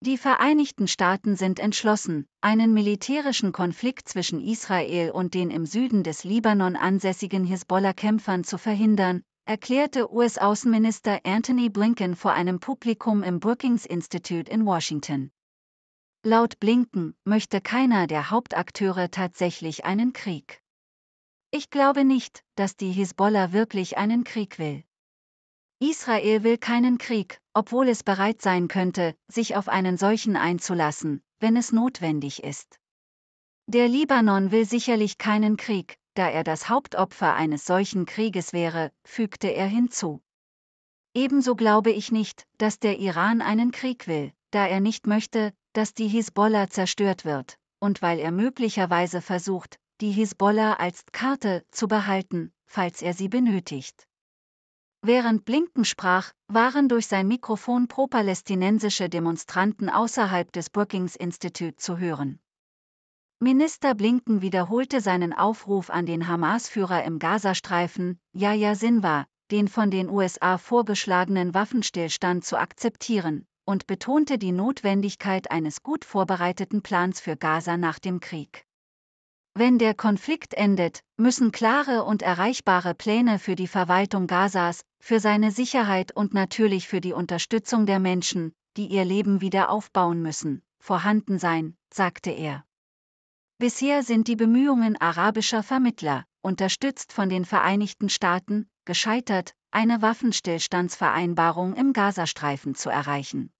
Die Vereinigten Staaten sind entschlossen, einen militärischen Konflikt zwischen Israel und den im Süden des Libanon ansässigen Hisbollah-Kämpfern zu verhindern, erklärte US-Außenminister Anthony Blinken vor einem Publikum im Brookings Institute in Washington. Laut Blinken möchte keiner der Hauptakteure tatsächlich einen Krieg. Ich glaube nicht, dass die Hisbollah wirklich einen Krieg will. Israel will keinen Krieg, obwohl es bereit sein könnte, sich auf einen solchen einzulassen, wenn es notwendig ist. Der Libanon will sicherlich keinen Krieg, da er das Hauptopfer eines solchen Krieges wäre, fügte er hinzu. Ebenso glaube ich nicht, dass der Iran einen Krieg will, da er nicht möchte, dass die Hisbollah zerstört wird, und weil er möglicherweise versucht, die Hisbollah als Karte zu behalten, falls er sie benötigt. Während Blinken sprach, waren durch sein Mikrofon pro-palästinensische Demonstranten außerhalb des Brookings Institute zu hören. Minister Blinken wiederholte seinen Aufruf an den Hamas-Führer im Gazastreifen, Yahya Sinwar, den von den USA vorgeschlagenen Waffenstillstand zu akzeptieren, und betonte die Notwendigkeit eines gut vorbereiteten Plans für Gaza nach dem Krieg. Wenn der Konflikt endet, müssen klare und erreichbare Pläne für die Verwaltung Gazas, für seine Sicherheit und natürlich für die Unterstützung der Menschen, die ihr Leben wieder aufbauen müssen, vorhanden sein, sagte er. Bisher sind die Bemühungen arabischer Vermittler, unterstützt von den Vereinigten Staaten, gescheitert, eine Waffenstillstandsvereinbarung im Gazastreifen zu erreichen.